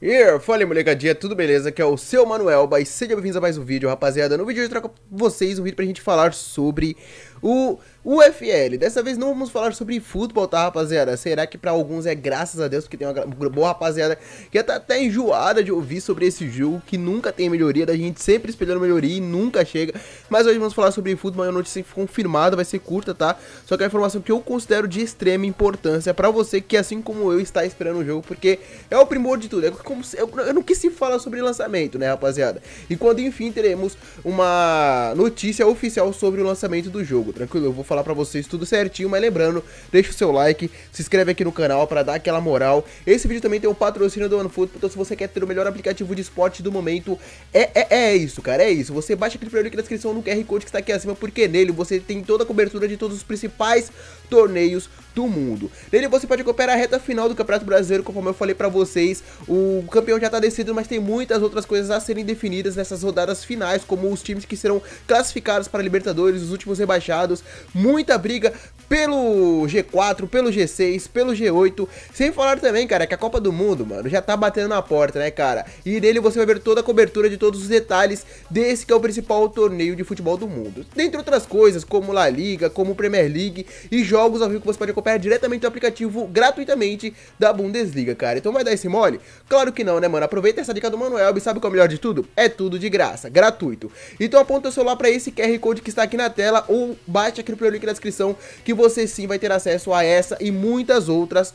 Yeah, fala molecadinha, tudo beleza? Aqui é o seu Manuel, e sejam bem-vindos a mais um vídeo, rapaziada. No vídeo eu trago pra vocês um vídeo pra gente falar sobre o UFL, dessa vez não vamos falar sobre futebol, tá, rapaziada? Será que para alguns é graças a Deus, porque tem uma boa rapaziada que tá até enjoada de ouvir sobre esse jogo, que nunca tem melhoria, da gente sempre esperando melhoria e nunca chega. Mas hoje vamos falar sobre futebol, é uma notícia confirmada, vai ser curta, tá? Só que é uma informação que eu considero de extrema importância para você que, assim como eu, está esperando o jogo, porque é o primor de tudo. É como se, eu, eu não quis se falar sobre lançamento, né, rapaziada? E quando, enfim, teremos uma notícia oficial sobre o lançamento do jogo jogo, tranquilo? Eu vou falar pra vocês tudo certinho, mas lembrando, deixa o seu like, se inscreve aqui no canal pra dar aquela moral. Esse vídeo também tem o um patrocínio do OneFoot, então se você quer ter o melhor aplicativo de esporte do momento, é, é, é isso, cara, é isso. Você baixa aquele link na descrição no QR Code que está aqui acima, porque nele você tem toda a cobertura de todos os principais torneios do mundo. Nele você pode acompanhar a reta final do Campeonato Brasileiro, conforme eu falei pra vocês, o campeão já tá decidido, mas tem muitas outras coisas a serem definidas nessas rodadas finais, como os times que serão classificados para Libertadores, os últimos rebaixados, muita briga, pelo G4, pelo G6, pelo G8. Sem falar também, cara, que a Copa do Mundo, mano, já tá batendo na porta, né, cara? E nele você vai ver toda a cobertura de todos os detalhes desse que é o principal torneio de futebol do mundo. Dentre outras coisas, como La Liga, como Premier League e jogos ao vivo que você pode acompanhar diretamente no aplicativo gratuitamente da Bundesliga, cara. Então vai dar esse mole? Claro que não, né, mano? Aproveita essa dica do Manuel e sabe o que é o melhor de tudo? É tudo de graça, gratuito. Então aponta o celular para esse QR Code que está aqui na tela ou bate aqui no primeiro link na descrição que você sim vai ter acesso a essa e muitas outras,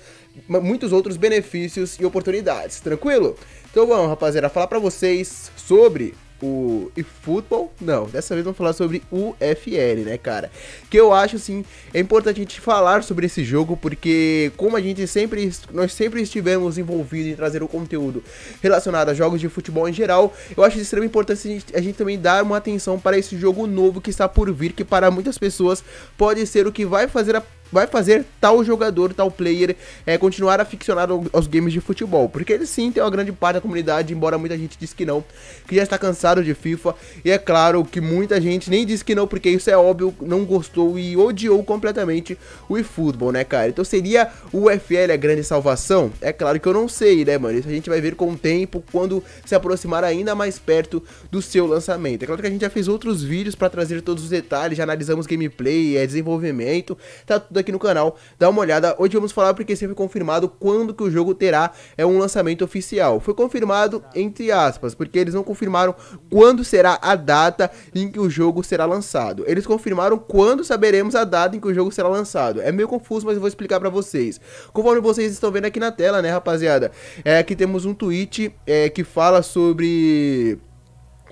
muitos outros benefícios e oportunidades, tranquilo? Então vamos, rapaziada, falar para vocês sobre o e futebol, não, dessa vez vamos falar sobre UFL, né, cara? Que eu acho assim, é importante a gente falar sobre esse jogo porque como a gente sempre nós sempre estivemos envolvidos em trazer o conteúdo relacionado a jogos de futebol em geral, eu acho de extrema importância a gente, a gente também dar uma atenção para esse jogo novo que está por vir, que para muitas pessoas pode ser o que vai fazer a vai fazer tal jogador, tal player é, continuar aficionado aos games de futebol. Porque ele sim tem uma grande parte da comunidade, embora muita gente diz que não, que já está cansado de FIFA. E é claro que muita gente nem diz que não, porque isso é óbvio, não gostou e odiou completamente o eFootball, né, cara? Então seria o UFL a grande salvação? É claro que eu não sei, né, mano? Isso a gente vai ver com o tempo, quando se aproximar ainda mais perto do seu lançamento. É claro que a gente já fez outros vídeos para trazer todos os detalhes, já analisamos gameplay, é, desenvolvimento, tá tudo aqui aqui no canal, dá uma olhada. Hoje vamos falar porque sempre foi confirmado quando que o jogo terá é um lançamento oficial. Foi confirmado entre aspas, porque eles não confirmaram quando será a data em que o jogo será lançado. Eles confirmaram quando saberemos a data em que o jogo será lançado. É meio confuso, mas eu vou explicar para vocês. Conforme vocês estão vendo aqui na tela, né, rapaziada? É, que temos um tweet é, que fala sobre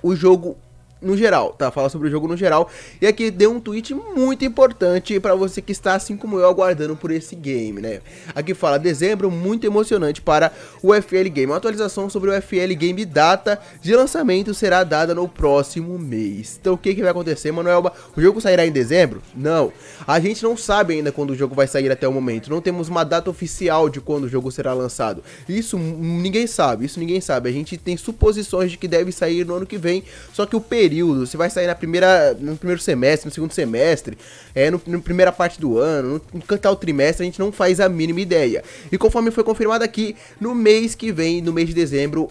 o jogo no geral, tá? Fala sobre o jogo no geral. E aqui deu um tweet muito importante para você que está, assim como eu, aguardando por esse game, né? Aqui fala, dezembro muito emocionante para o FL Game. A atualização sobre o FL Game Data de lançamento será dada no próximo mês. Então o que, que vai acontecer, Manoelba? O jogo sairá em dezembro? Não. A gente não sabe ainda quando o jogo vai sair até o momento. Não temos uma data oficial de quando o jogo será lançado. Isso ninguém sabe, isso ninguém sabe. A gente tem suposições de que deve sair no ano que vem, só que o período período, se vai sair na primeira, no primeiro semestre, no segundo semestre, é, no, no primeira parte do ano, no, no cantar o trimestre, a gente não faz a mínima ideia. E conforme foi confirmado aqui, no mês que vem, no mês de dezembro,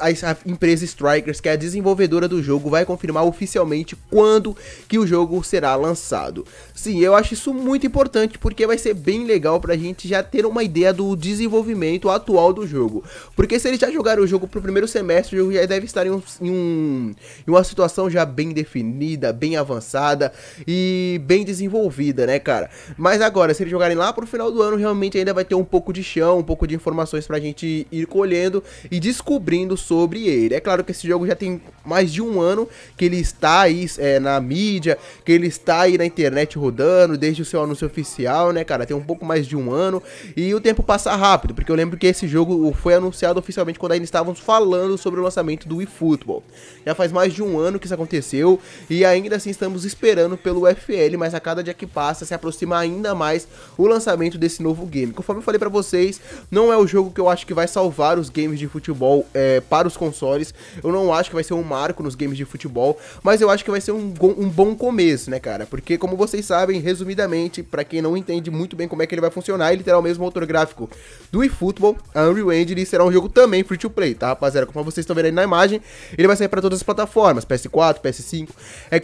a empresa Strikers, que é a desenvolvedora do jogo, vai confirmar oficialmente quando que o jogo será lançado. Sim, eu acho isso muito importante porque vai ser bem legal pra gente já ter uma ideia do desenvolvimento atual do jogo. Porque se eles já jogaram o jogo pro primeiro semestre, o jogo já deve estar em, um, em, um, em uma situação já bem definida, bem avançada e bem desenvolvida, né, cara? Mas agora, se eles jogarem lá pro final do ano, realmente ainda vai ter um pouco de chão, um pouco de informações pra gente ir colhendo e descobrindo sobre ele. É claro que esse jogo já tem mais de um ano que ele está aí é, na mídia, que ele está aí na internet rodando, desde o seu anúncio oficial, né, cara? Tem um pouco mais de um ano e o tempo passa rápido, porque eu lembro que esse jogo foi anunciado oficialmente quando ainda estávamos falando sobre o lançamento do eFootball. Já faz mais de um ano que isso aconteceu e ainda assim estamos esperando pelo FL, mas a cada dia que passa se aproxima ainda mais o lançamento desse novo game. Conforme eu falei para vocês, não é o jogo que eu acho que vai salvar os games de futebol é, é, para os consoles. Eu não acho que vai ser um marco nos games de futebol, mas eu acho que vai ser um, um bom começo, né, cara? Porque, como vocês sabem, resumidamente, para quem não entende muito bem como é que ele vai funcionar, ele terá o mesmo motor gráfico do eFootball, a Unreal Engine será um jogo também free to play, tá, rapaziada? Como vocês estão vendo aí na imagem, ele vai sair para todas as plataformas, PS4, PS5,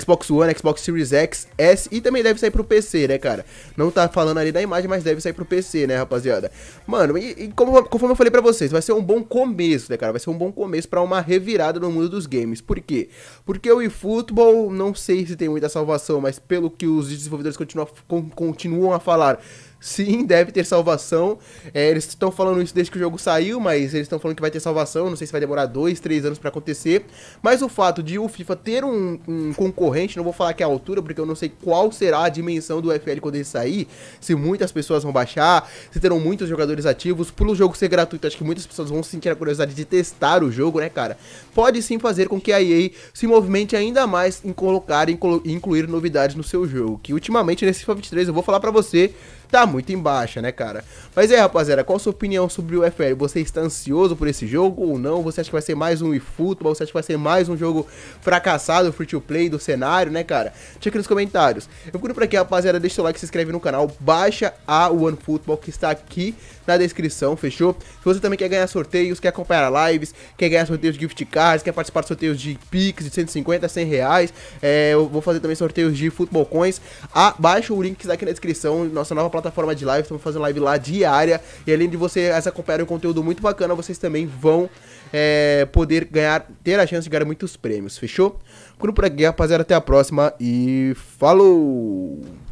Xbox One, Xbox Series X, S e também deve sair pro PC, né, cara? Não tá falando ali da imagem, mas deve sair pro PC, né, rapaziada? Mano, e, e como, conforme eu falei para vocês, vai ser um bom começo, né, cara? Vai ser um um bom começo para uma revirada no mundo dos games. Por quê? Porque o eFootball, não sei se tem muita salvação, mas pelo que os desenvolvedores continuam, continuam a falar, Sim, deve ter salvação. É, eles estão falando isso desde que o jogo saiu, mas eles estão falando que vai ter salvação. Não sei se vai demorar dois, três anos para acontecer. Mas o fato de o FIFA ter um, um, concorrente, não vou falar que é a altura, porque eu não sei qual será a dimensão do FL quando ele sair. Se muitas pessoas vão baixar, se terão muitos jogadores ativos. Pelo jogo ser gratuito, acho que muitas pessoas vão sentir a curiosidade de testar o jogo, né, cara? Pode sim fazer com que a EA se movimente ainda mais em colocar e incluir novidades no seu jogo. Que ultimamente nesse FIFA 23, eu vou falar para você, tá muito em baixa, né, cara? Mas é, rapaziada, qual a sua opinião sobre o FL? Você está ansioso por esse jogo ou não? Você acha que vai ser mais um eFootball? Você acha que vai ser mais um jogo fracassado, free-to-play do cenário, né, cara? Deixa aqui nos comentários. Eu fico por aqui, rapaziada. Deixa o like, se inscreve no canal, baixa a OneFootball que está aqui na descrição, fechou? Se você também quer ganhar sorteios, quer acompanhar lives, quer ganhar sorteios de gift cards, quer participar de sorteios de Pix de 150, 100 reais, é, eu vou fazer também sorteios de futebol coins, abaixa o link que está aqui na descrição, nossa nova plataforma plataforma de live, estamos fazendo live lá diária. E além de vocês acompanharem um conteúdo muito bacana, vocês também vão é, poder ganhar, ter a chance de ganhar muitos prêmios, fechou? Ficando por aqui, rapaziada, até a próxima e falou!